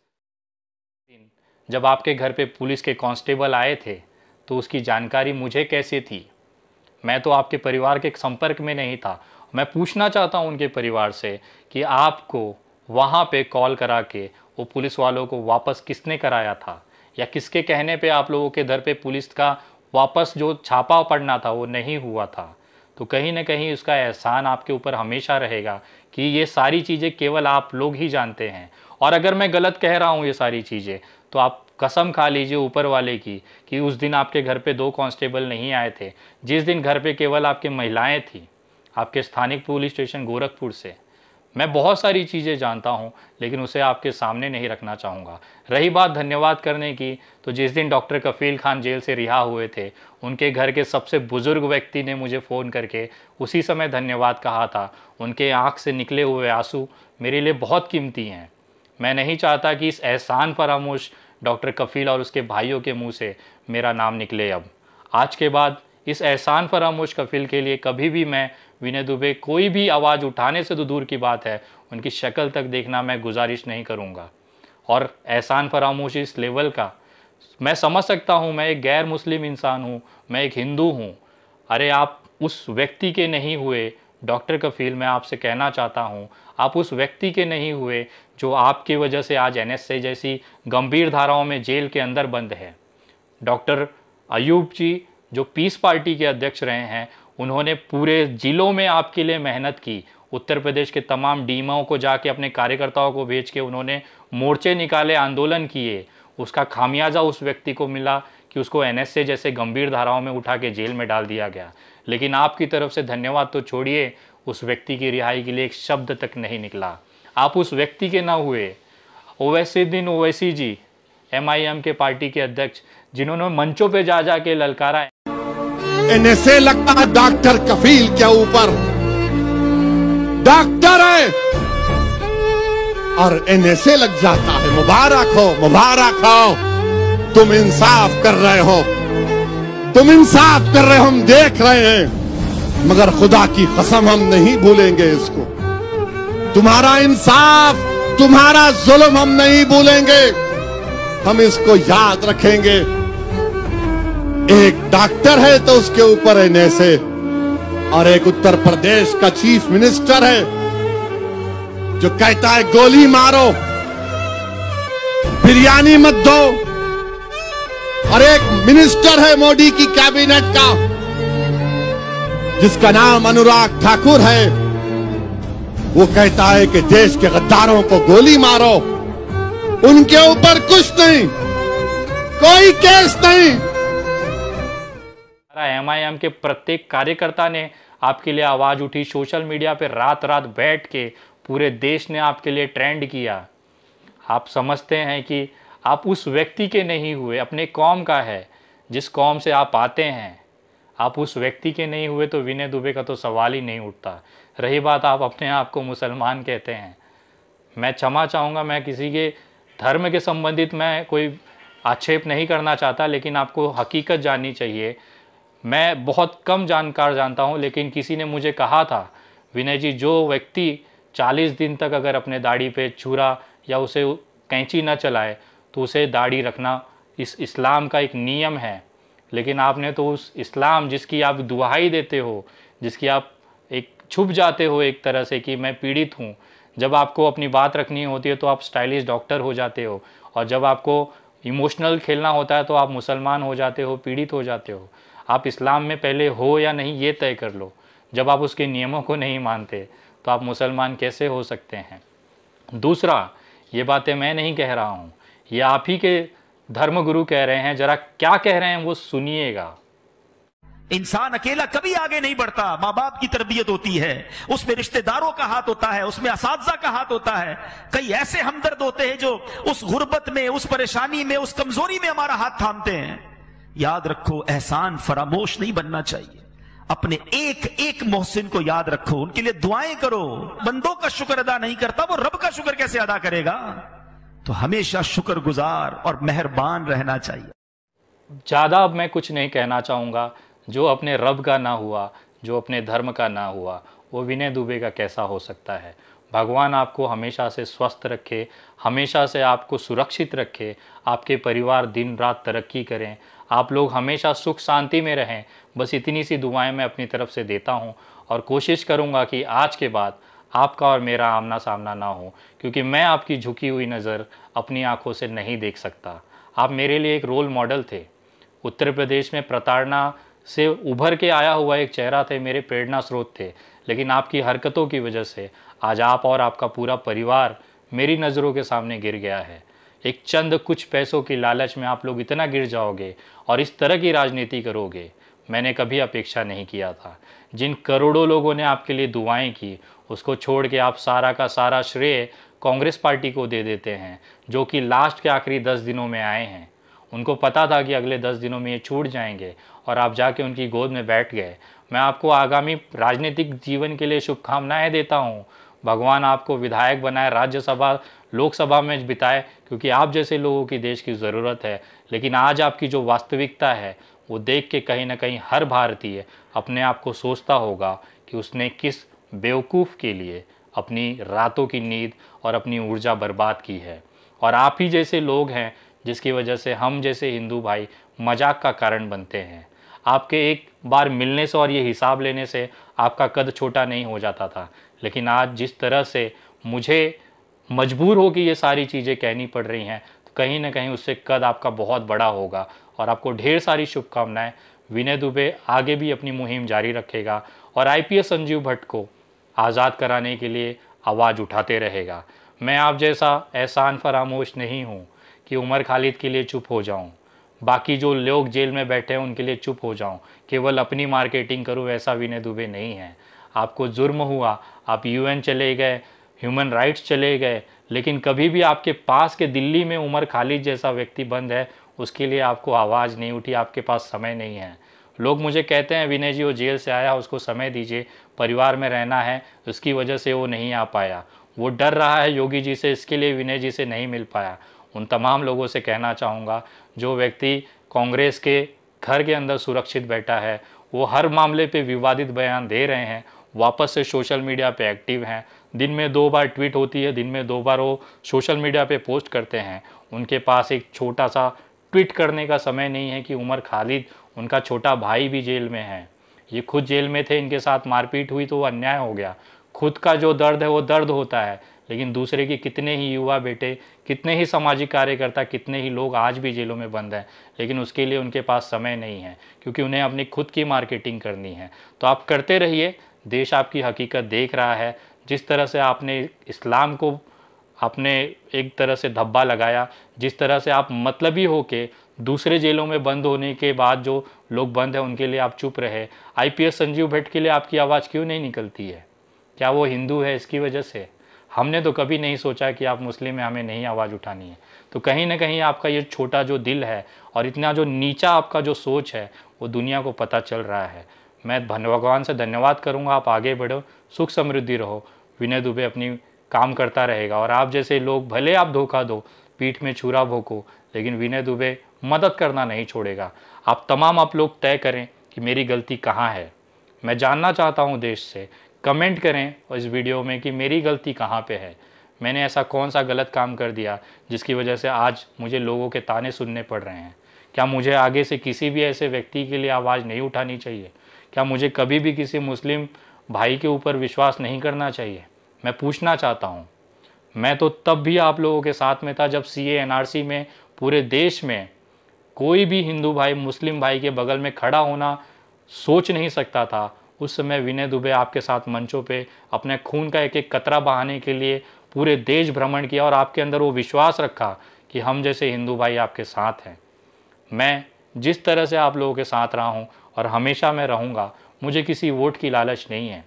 S1: दिन जब आपके घर पे पुलिस के कांस्टेबल आए थे तो उसकी जानकारी मुझे कैसे थी मैं तो आपके परिवार के संपर्क में नहीं था मैं पूछना चाहता हूँ उनके परिवार से कि आपको वहाँ पे कॉल करा के वो पुलिस वालों को वापस किसने कराया था या किसके कहने पे आप लोगों के घर पे पुलिस का वापस जो छापा पड़ना था वो नहीं हुआ था तो कहीं ना कहीं उसका एहसान आपके ऊपर हमेशा रहेगा कि ये सारी चीज़ें केवल आप लोग ही जानते हैं और अगर मैं गलत कह रहा हूँ ये सारी चीज़ें तो आप कसम खा लीजिए ऊपर वाले की कि उस दिन आपके घर पे दो कांस्टेबल नहीं आए थे जिस दिन घर पे केवल आपके महिलाएं थीं आपके स्थानिक पुलिस स्टेशन गोरखपुर से मैं बहुत सारी चीज़ें जानता हूं लेकिन उसे आपके सामने नहीं रखना चाहूँगा रही बात धन्यवाद करने की तो जिस दिन डॉक्टर कफील खान जेल से रिहा हुए थे उनके घर के सबसे बुज़ुर्ग व्यक्ति ने मुझे फ़ोन करके उसी समय धन्यवाद कहा था उनके आँख से निकले हुए आंसू मेरे लिए बहुत कीमती हैं मैं नहीं चाहता कि इस एहसान फरामोश डॉक्टर कफील और उसके भाइयों के मुंह से मेरा नाम निकले अब आज के बाद इस एहसान फरामोश कफील के लिए कभी भी मैं विनय दुबे कोई भी आवाज़ उठाने से तो दूर की बात है उनकी शक्ल तक देखना मैं गुजारिश नहीं करूँगा और एहसान फरामोश इस लेवल का मैं समझ सकता हूँ मैं एक गैर मुस्लिम इंसान हूँ मैं एक हिंदू हूँ अरे आप उस व्यक्ति के नहीं हुए डॉक्टर कफील मैं आपसे कहना चाहता हूँ आप उस व्यक्ति के नहीं हुए जो आपकी वजह से आज एन जैसी गंभीर धाराओं में जेल के अंदर बंद है डॉक्टर अयूब जी जो पीस पार्टी के अध्यक्ष रहे हैं उन्होंने पूरे ज़िलों में आपके लिए मेहनत की उत्तर प्रदेश के तमाम डीमाओं को जाके अपने कार्यकर्ताओं को भेज के उन्होंने मोर्चे निकाले आंदोलन किए उसका खामियाजा उस व्यक्ति को मिला कि उसको एन जैसे गंभीर धाराओं में उठा के जेल में डाल दिया गया लेकिन आपकी तरफ से धन्यवाद तो छोड़िए उस व्यक्ति की रिहाई के लिए एक शब्द तक नहीं निकला आप उस व्यक्ति के ना हुए ओवैसी दिन ओवैसी जी एम के पार्टी के अध्यक्ष जिन्होंने मंचों पर जा जा के ललकारा ऐसे लगता है डॉक्टर कफील के ऊपर डॉक्टर है
S3: और ऐसे लग जाता है मुबारक हो मुबारक हो तुम इंसाफ कर रहे हो तुम इंसाफ कर रहे हो हम देख रहे हैं मगर खुदा की कसम हम नहीं भूलेंगे इसको तुम्हारा इंसाफ तुम्हारा जुल्म हम नहीं भूलेंगे हम इसको याद रखेंगे एक डॉक्टर है तो उसके ऊपर है नैसे और एक उत्तर प्रदेश का चीफ मिनिस्टर है जो कहता है गोली मारो बिरयानी मत दो और एक मिनिस्टर है मोदी की कैबिनेट का जिसका नाम अनुराग ठाकुर है वो कहता है कि देश के गद्दारों को गोली मारो उनके ऊपर कुछ नहीं कोई केस नहीं
S1: था एमआईएम के प्रत्येक कार्यकर्ता ने आपके लिए आवाज़ उठी सोशल मीडिया पर रात रात बैठ के पूरे देश ने आपके लिए ट्रेंड किया आप समझते हैं कि आप उस व्यक्ति के नहीं हुए अपने कौम का है जिस कौम से आप आते हैं आप उस व्यक्ति के नहीं हुए तो विनय दुबे का तो सवाल ही नहीं उठता रही बात आप अपने आप को मुसलमान कहते हैं मैं क्षमा चाहूँगा मैं किसी के धर्म के संबंधित मैं कोई आक्षेप नहीं करना चाहता लेकिन आपको हकीकत जाननी चाहिए मैं बहुत कम जानकार जानता हूँ लेकिन किसी ने मुझे कहा था विनय जी जो व्यक्ति 40 दिन तक अगर अपने दाढ़ी पे छुरा या उसे कैंची ना चलाए तो उसे दाढ़ी रखना इस इस्लाम का एक नियम है लेकिन आपने तो उस इस्लाम जिसकी आप दुहाई देते हो जिसकी आप एक छुप जाते हो एक तरह से कि मैं पीड़ित हूँ जब आपको अपनी बात रखनी होती है तो आप स्टाइलिश डॉक्टर हो जाते हो और जब आपको इमोशनल खेलना होता है तो आप मुसलमान हो जाते हो पीड़ित हो जाते हो आप इस्लाम में पहले हो या नहीं ये तय कर लो जब आप उसके नियमों को नहीं मानते तो आप मुसलमान कैसे हो सकते हैं दूसरा ये बातें मैं नहीं कह रहा हूँ ये आप ही के धर्मगुरु कह रहे हैं जरा क्या कह रहे हैं वो सुनिएगा इंसान अकेला कभी
S4: आगे नहीं बढ़ता माँ बाप की तरबियत होती है उसमें रिश्तेदारों का हाथ होता है उसमें इस का हाथ होता है कई ऐसे हमदर्द होते हैं जो उस गुर्बत में उस परेशानी में उस कमजोरी में हमारा हाथ थामते हैं याद रखो एहसान फरामोश नहीं बनना चाहिए अपने एक एक मोहसिन को याद रखो उनके लिए दुआएं करो बंदों का शुक्र अदा नहीं करता वो रब का शुक्र कैसे अदा करेगा तो हमेशा शुक्र गुजार और मेहरबान
S1: रहना चाहिए ज़्यादा अब मैं कुछ नहीं कहना चाहूंगा जो अपने रब का ना हुआ जो अपने धर्म का ना हुआ वो विनय दुबे का कैसा हो सकता है भगवान आपको हमेशा से स्वस्थ रखे हमेशा से आपको सुरक्षित रखे आपके परिवार दिन रात तरक्की करें आप लोग हमेशा सुख शांति में रहें बस इतनी सी दुआएं मैं अपनी तरफ से देता हूँ और कोशिश करूँगा कि आज के बाद आपका और मेरा आमना सामना ना हो क्योंकि मैं आपकी झुकी हुई नज़र अपनी आंखों से नहीं देख सकता आप मेरे लिए एक रोल मॉडल थे उत्तर प्रदेश में प्रताड़ना से उभर के आया हुआ एक चेहरा थे मेरे प्रेरणा स्रोत थे लेकिन आपकी हरकतों की वजह से आज आप और आपका पूरा परिवार मेरी नज़रों के सामने गिर गया है एक चंद कुछ पैसों की लालच में आप लोग इतना गिर जाओगे और इस तरह की राजनीति करोगे मैंने कभी अपेक्षा नहीं किया था जिन करोड़ों लोगों ने आपके लिए दुआएं की उसको छोड़ के आप सारा का सारा श्रेय कांग्रेस पार्टी को दे देते हैं जो कि लास्ट के आखिरी दस दिनों में आए हैं उनको पता था कि अगले दस दिनों में ये छूट जाएंगे और आप जाके उनकी गोद में बैठ गए मैं आपको आगामी राजनीतिक जीवन के लिए शुभकामनाएँ देता हूँ भगवान आपको विधायक बनाए राज्यसभा लोकसभा में बिताए क्योंकि आप जैसे लोगों की देश की ज़रूरत है लेकिन आज आपकी जो वास्तविकता है वो देख के कहीं ना कहीं हर भारतीय अपने आप को सोचता होगा कि उसने किस बेवकूफ़ के लिए अपनी रातों की नींद और अपनी ऊर्जा बर्बाद की है और आप ही जैसे लोग हैं जिसकी वजह से हम जैसे हिंदू भाई मजाक का कारण बनते हैं आपके एक बार मिलने से और ये हिसाब लेने से आपका कद छोटा नहीं हो जाता था लेकिन आज जिस तरह से मुझे मजबूर हो कि ये सारी चीज़ें कहनी पड़ रही हैं तो कहीं ना कहीं उससे कद आपका बहुत बड़ा होगा और आपको ढेर सारी शुभकामनाएं विनय दुबे आगे भी अपनी मुहिम जारी रखेगा और आईपीएस संजीव भट्ट को आज़ाद कराने के लिए आवाज़ उठाते रहेगा मैं आप जैसा एहसान फरामोश नहीं हूँ कि उमर खालिद के लिए चुप हो जाऊँ बाकी जो लोग जेल में बैठे हैं उनके लिए चुप हो जाऊँ केवल अपनी मार्केटिंग करूँ वैसा विनय दुबे नहीं है आपको जुर्म हुआ आप यूएन चले गए ह्यूमन राइट्स चले गए लेकिन कभी भी आपके पास के दिल्ली में उमर खालिद जैसा व्यक्ति बंद है उसके लिए आपको आवाज़ नहीं उठी आपके पास समय नहीं है लोग मुझे कहते हैं विनय जी वो जेल से आया उसको समय दीजिए परिवार में रहना है उसकी वजह से वो नहीं आ पाया वो डर रहा है योगी जी से इसके लिए विनय जी से नहीं मिल पाया उन तमाम लोगों से कहना चाहूँगा जो व्यक्ति कांग्रेस के घर के अंदर सुरक्षित बैठा है वो हर मामले पे विवादित बयान दे रहे हैं वापस से सोशल मीडिया पे एक्टिव हैं दिन में दो बार ट्वीट होती है दिन में दो बार वो सोशल मीडिया पे पोस्ट करते हैं उनके पास एक छोटा सा ट्वीट करने का समय नहीं है कि उमर खालिद उनका छोटा भाई भी जेल में है ये खुद जेल में थे इनके साथ मारपीट हुई तो वो अन्याय हो गया खुद का जो दर्द है वो दर्द होता है लेकिन दूसरे के कितने ही युवा बेटे कितने ही सामाजिक कार्यकर्ता कितने ही लोग आज भी जेलों में बंद हैं लेकिन उसके लिए उनके पास समय नहीं है क्योंकि उन्हें अपनी खुद की मार्केटिंग करनी है तो आप करते रहिए देश आपकी हकीकत देख रहा है जिस तरह से आपने इस्लाम को आपने एक तरह से धब्बा लगाया जिस तरह से आप मतलब ही हो के दूसरे जेलों में बंद होने के बाद जो लोग बंद हैं उनके लिए आप चुप रहे आईपीएस संजीव भट्ट के लिए आपकी आवाज़ क्यों नहीं निकलती है क्या वो हिंदू है इसकी वजह से हमने तो कभी नहीं सोचा कि आप मुस्लिम हैं हमें नहीं आवाज़ उठानी है तो कहीं ना कहीं आपका ये छोटा जो दिल है और इतना जो नीचा आपका जो सोच है वो दुनिया को पता चल रहा है मैं भगवान से धन्यवाद करूँगा आप आगे बढ़ो सुख समृद्धि रहो विनय दुबे अपनी काम करता रहेगा और आप जैसे लोग भले आप धोखा दो पीठ में छुरा भोको लेकिन विनय दुबे मदद करना नहीं छोड़ेगा आप तमाम आप लोग तय करें कि मेरी गलती कहाँ है मैं जानना चाहता हूँ देश से कमेंट करें इस वीडियो में कि मेरी गलती कहाँ पे है मैंने ऐसा कौन सा गलत काम कर दिया जिसकी वजह से आज मुझे लोगों के ताने सुनने पड़ रहे हैं क्या मुझे आगे से किसी भी ऐसे व्यक्ति के लिए आवाज़ नहीं उठानी चाहिए क्या मुझे कभी भी किसी मुस्लिम भाई के ऊपर विश्वास नहीं करना चाहिए मैं पूछना चाहता हूँ मैं तो तब भी आप लोगों के साथ में था जब सी सी में पूरे देश में कोई भी हिंदू भाई मुस्लिम भाई के बगल में खड़ा होना सोच नहीं सकता था उस समय विनय दुबे आपके साथ मंचों पे अपने खून का एक एक कतरा बहाने के लिए पूरे देश भ्रमण किया और आपके अंदर वो विश्वास रखा कि हम जैसे हिंदू भाई आपके साथ हैं मैं जिस तरह से आप लोगों के साथ रहा हूँ और हमेशा मैं रहूँगा मुझे किसी वोट की लालच नहीं है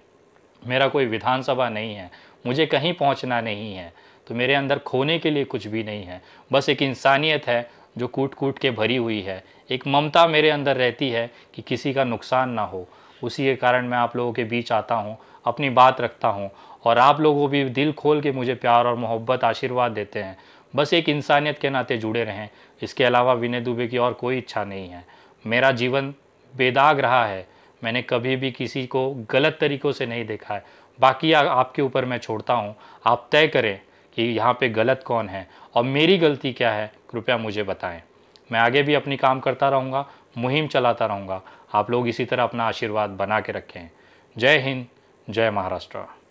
S1: मेरा कोई विधानसभा नहीं है मुझे कहीं पहुँचना नहीं है तो मेरे अंदर खोने के लिए कुछ भी नहीं है बस एक इंसानियत है जो कूट कूट के भरी हुई है एक ममता मेरे अंदर रहती है कि किसी का नुकसान ना हो उसी के कारण मैं आप लोगों के बीच आता हूँ अपनी बात रखता हूँ और आप लोगों भी दिल खोल के मुझे प्यार और मोहब्बत आशीर्वाद देते हैं बस एक इंसानियत के नाते जुड़े रहें इसके अलावा विनय दुबे की और कोई इच्छा नहीं है मेरा जीवन बेदाग रहा है मैंने कभी भी किसी को गलत तरीक़ों से नहीं देखा है बाकी आ, आपके ऊपर मैं छोड़ता हूँ आप तय करें कि यहाँ पे गलत कौन है और मेरी गलती क्या है कृपया मुझे बताएं मैं आगे भी अपनी काम करता रहूँगा मुहिम चलाता रहूँगा आप लोग इसी तरह अपना आशीर्वाद बना के रखें जय हिंद जय महाराष्ट्र